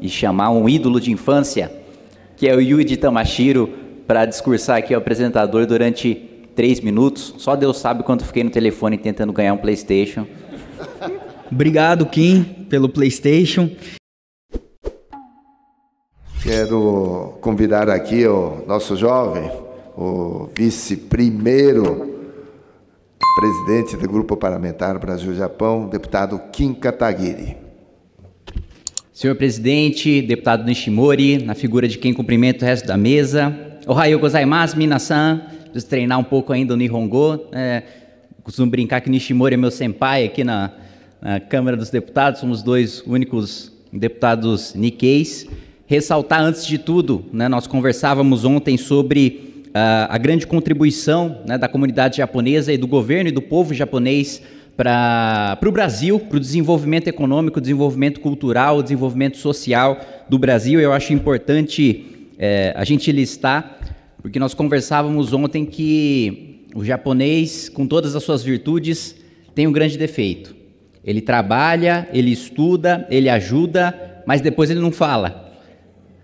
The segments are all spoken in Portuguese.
e chamar um ídolo de infância, que é o Yuji Tamashiro, para discursar aqui ao apresentador durante três minutos. Só Deus sabe quanto fiquei no telefone tentando ganhar um PlayStation. Obrigado, Kim, pelo PlayStation. Quero convidar aqui o nosso jovem, o vice-primeiro presidente do Grupo Parlamentar Brasil-Japão, deputado Kim Kataguiri. Senhor presidente, deputado Nishimori, na figura de quem cumprimento o resto da mesa. Ohayou gozaimasu, minasan. Preciso treinar um pouco ainda o Nihongo. É, costumo brincar que Nishimori é meu senpai aqui na, na Câmara dos Deputados. Somos dois únicos deputados Nikkeis. Ressaltar antes de tudo, né, nós conversávamos ontem sobre Uh, a grande contribuição né, da comunidade japonesa e do governo e do povo japonês para o Brasil, para o desenvolvimento econômico, desenvolvimento cultural, desenvolvimento social do Brasil. Eu acho importante é, a gente listar, porque nós conversávamos ontem que o japonês, com todas as suas virtudes, tem um grande defeito. Ele trabalha, ele estuda, ele ajuda, mas depois ele não fala.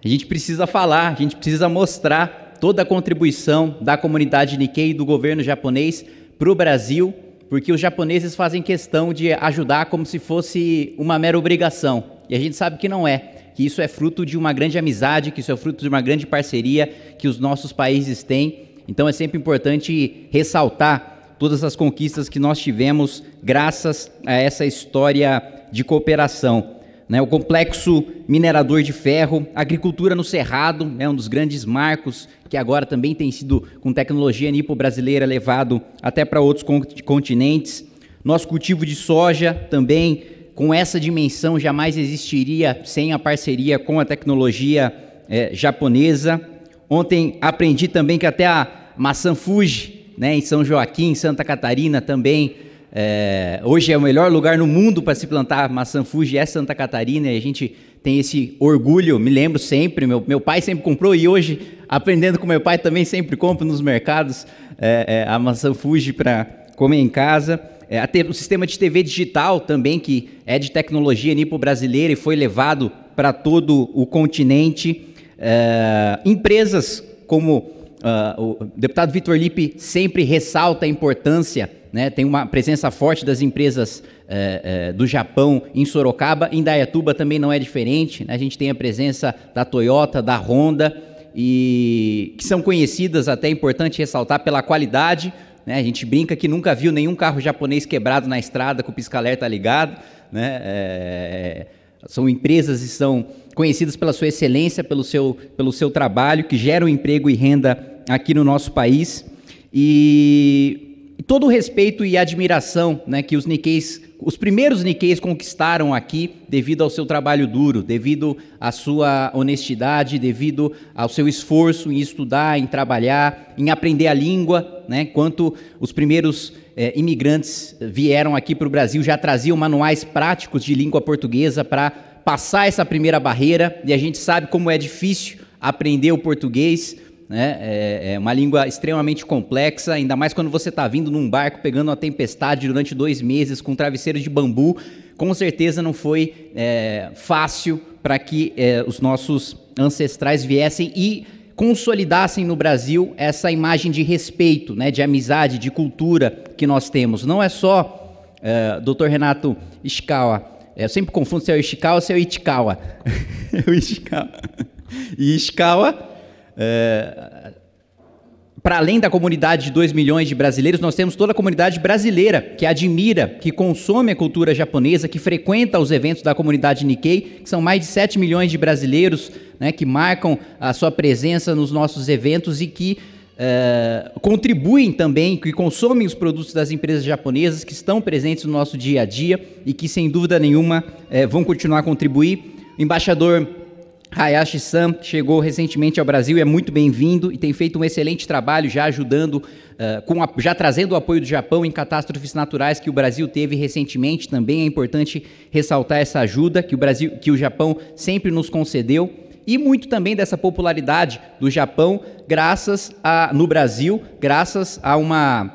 A gente precisa falar, a gente precisa mostrar toda a contribuição da comunidade Nikkei e do governo japonês para o Brasil porque os japoneses fazem questão de ajudar como se fosse uma mera obrigação. E a gente sabe que não é, que isso é fruto de uma grande amizade, que isso é fruto de uma grande parceria que os nossos países têm. Então é sempre importante ressaltar todas as conquistas que nós tivemos graças a essa história de cooperação né, o complexo minerador de ferro, agricultura no cerrado, é né, um dos grandes marcos que agora também tem sido com tecnologia nipo-brasileira levado até para outros continentes. Nosso cultivo de soja também com essa dimensão jamais existiria sem a parceria com a tecnologia é, japonesa. Ontem aprendi também que até a maçã Fuji, né, em São Joaquim, Santa Catarina, também é, hoje é o melhor lugar no mundo para se plantar maçã Fuji, é Santa Catarina, e a gente tem esse orgulho, me lembro sempre, meu, meu pai sempre comprou e hoje, aprendendo com meu pai, também sempre compro nos mercados é, é, a maçã Fuji para comer em casa. até o sistema de TV digital também, que é de tecnologia nipo-brasileira e foi levado para todo o continente. É, empresas como Uh, o deputado Vitor Lipe sempre ressalta a importância, né, tem uma presença forte das empresas uh, uh, do Japão em Sorocaba, em Dayatuba também não é diferente, né, a gente tem a presença da Toyota, da Honda, e que são conhecidas, até é importante ressaltar, pela qualidade, né, a gente brinca que nunca viu nenhum carro japonês quebrado na estrada com o pisca-alerta ligado, né, é, são empresas e são conhecidas pela sua excelência, pelo seu, pelo seu trabalho, que geram emprego e renda aqui no nosso país. E todo o respeito e admiração né, que os Nikkeis, os primeiros Nikkeis conquistaram aqui devido ao seu trabalho duro, devido à sua honestidade, devido ao seu esforço em estudar, em trabalhar, em aprender a língua, né, quanto os primeiros é, imigrantes vieram aqui para o Brasil já traziam manuais práticos de língua portuguesa para passar essa primeira barreira, e a gente sabe como é difícil aprender o português, né? É, é uma língua extremamente complexa, ainda mais quando você está vindo num barco pegando uma tempestade durante dois meses com um travesseiro de bambu. Com certeza não foi é, fácil para que é, os nossos ancestrais viessem e consolidassem no Brasil essa imagem de respeito, né, de amizade, de cultura que nós temos. Não é só é, Dr. Renato Ishikawa. É, eu sempre confundo se é o Ishikawa ou se é o Itikawa. o Ishikawa. Ishikawa é, para além da comunidade de 2 milhões de brasileiros, nós temos toda a comunidade brasileira que admira, que consome a cultura japonesa, que frequenta os eventos da comunidade Nikkei, que são mais de 7 milhões de brasileiros né, que marcam a sua presença nos nossos eventos e que é, contribuem também, que consomem os produtos das empresas japonesas que estão presentes no nosso dia a dia e que, sem dúvida nenhuma, é, vão continuar a contribuir. Embaixador Hayashi Sam chegou recentemente ao Brasil e é muito bem-vindo e tem feito um excelente trabalho já ajudando, uh, com a, já trazendo o apoio do Japão em catástrofes naturais que o Brasil teve recentemente. Também é importante ressaltar essa ajuda que o Brasil, que o Japão sempre nos concedeu e muito também dessa popularidade do Japão graças a, no Brasil, graças a uma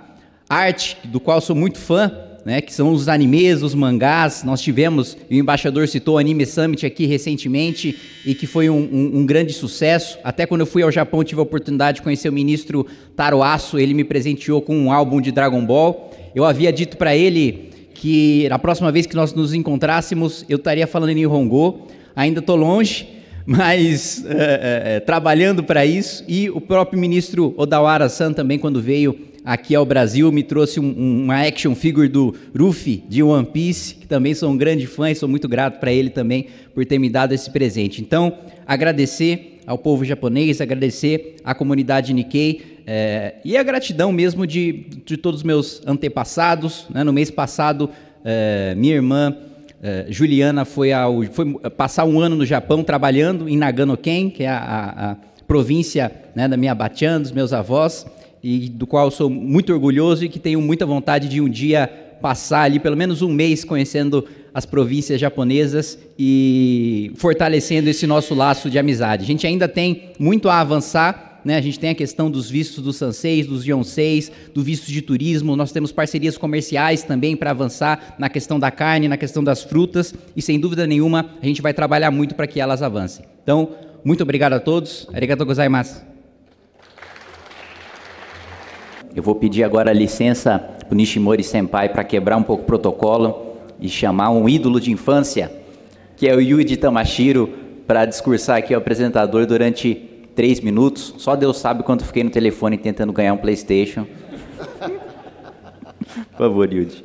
arte do qual sou muito fã, né, que são os animes, os mangás. Nós tivemos, e o embaixador citou o Anime Summit aqui recentemente, e que foi um, um, um, grande sucesso. Até quando eu fui ao Japão, tive a oportunidade de conhecer o ministro Taro Aso. ele me presenteou com um álbum de Dragon Ball. Eu havia dito para ele que na próxima vez que nós nos encontrássemos, eu estaria falando em Hongo. Ainda estou longe, mas é, é, trabalhando para isso. E o próprio ministro Odawara-san também, quando veio aqui ao Brasil, me trouxe um, um, uma action figure do Ruffy de One Piece, que também sou um grande fã e sou muito grato para ele também por ter me dado esse presente. Então, agradecer ao povo japonês, agradecer à comunidade Nikkei é, e a gratidão mesmo de, de todos os meus antepassados. Né? No mês passado, é, minha irmã é, Juliana foi, ao, foi, passar um ano no Japão trabalhando em Nagano-ken, que é a, a, a província né, da minha Batian, dos meus avós e do qual sou muito orgulhoso e que tenho muita vontade de um dia passar ali pelo menos um mês conhecendo as províncias japonesas e fortalecendo esse nosso laço de amizade. A gente ainda tem muito a avançar. Né, a gente tem a questão dos vistos dos Sanseis, dos Yonseis, do visto de turismo, nós temos parcerias comerciais também para avançar na questão da carne, na questão das frutas, e sem dúvida nenhuma a gente vai trabalhar muito para que elas avancem. Então, muito obrigado a todos. Arigatou gozaimasu. Eu vou pedir agora licença para o Nishimori Senpai para quebrar um pouco o protocolo e chamar um ídolo de infância, que é o Yuji Tamashiro, para discursar aqui ao apresentador durante três minutos. Só Deus sabe quanto fiquei no telefone tentando ganhar um PlayStation. Por favor, Yuji.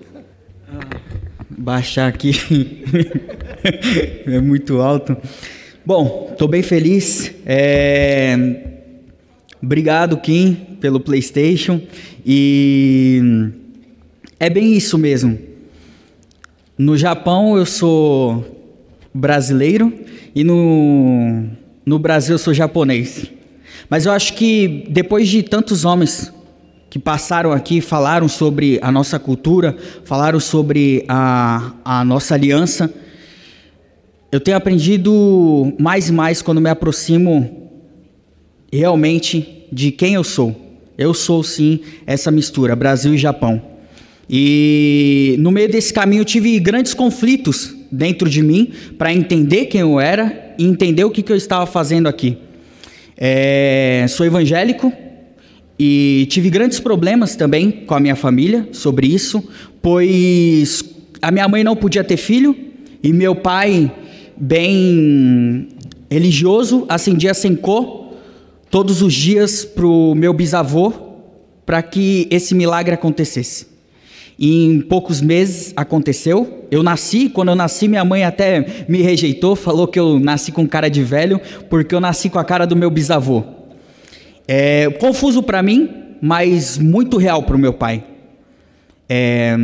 Baixar aqui é muito alto. Bom, estou bem feliz. É Obrigado, Kim, pelo PlayStation. E é bem isso mesmo. No Japão eu sou brasileiro e no, no Brasil eu sou japonês. Mas eu acho que depois de tantos homens que passaram aqui, falaram sobre a nossa cultura, falaram sobre a, a nossa aliança, eu tenho aprendido mais e mais quando me aproximo realmente de quem eu sou. Eu sou sim essa mistura, Brasil e Japão. E no meio desse caminho eu tive grandes conflitos dentro de mim para entender quem eu era e entender o que, que eu estava fazendo aqui. É, sou evangélico e tive grandes problemas também com a minha família sobre isso, pois a minha mãe não podia ter filho e meu pai, bem religioso, acendia sem cor todos os dias para o meu bisavô para que esse milagre acontecesse. E em poucos meses aconteceu. Eu nasci, quando eu nasci, minha mãe até me rejeitou, falou que eu nasci com cara de velho, porque eu nasci com a cara do meu bisavô. É, confuso para mim, mas muito real para o meu pai. É,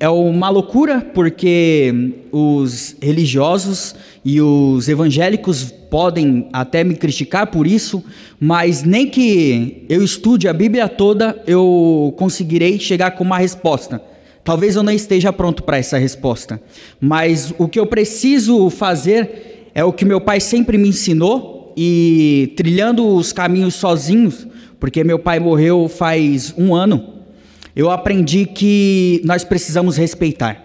é uma loucura porque os religiosos e os evangélicos podem até me criticar por isso, mas nem que eu estude a Bíblia toda eu conseguirei chegar com uma resposta. Talvez eu não esteja pronto para essa resposta, mas o que eu preciso fazer é o que meu pai sempre me ensinou e trilhando os caminhos sozinhos, porque meu pai morreu faz um ano eu aprendi que nós precisamos respeitar.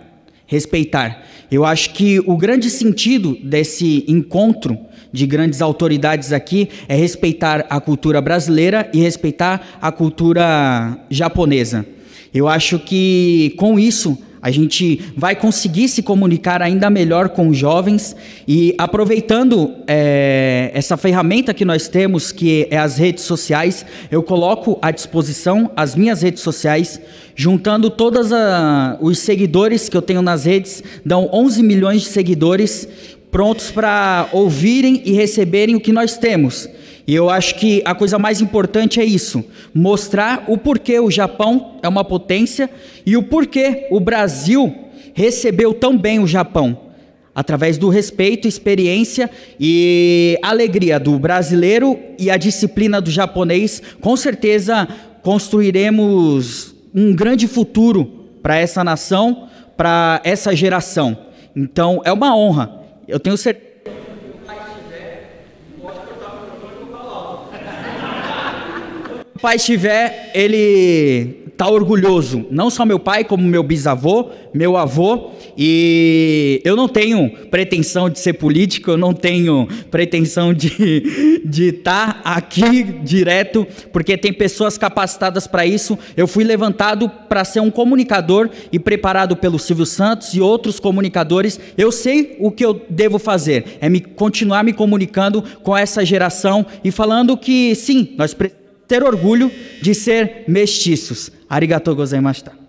Respeitar. Eu acho que o grande sentido desse encontro de grandes autoridades aqui é respeitar a cultura brasileira e respeitar a cultura japonesa. Eu acho que com isso a gente vai conseguir se comunicar ainda melhor com os jovens e aproveitando é, essa ferramenta que nós temos, que é as redes sociais, eu coloco à disposição as minhas redes sociais, juntando todos os seguidores que eu tenho nas redes, dão 11 milhões de seguidores prontos para ouvirem e receberem o que nós temos. E eu acho que a coisa mais importante é isso: mostrar o porquê o Japão é uma potência e o porquê o Brasil recebeu tão bem o Japão. Através do respeito, experiência e alegria do brasileiro e a disciplina do japonês, com certeza construiremos um grande futuro para essa nação, para essa geração. Então é uma honra. Eu tenho certeza pai estiver, ele tá orgulhoso. Não só meu pai, como meu bisavô, meu avô. E eu não tenho pretensão de ser político, eu não tenho pretensão de de estar tá aqui direto, porque tem pessoas capacitadas para isso. Eu fui levantado para ser um comunicador e preparado pelo Silvio Santos e outros comunicadores. Eu sei o que eu devo fazer, é me continuar me comunicando com essa geração e falando que sim, nós precisamos ter orgulho de ser mestiços. Arigatou gozaimashita.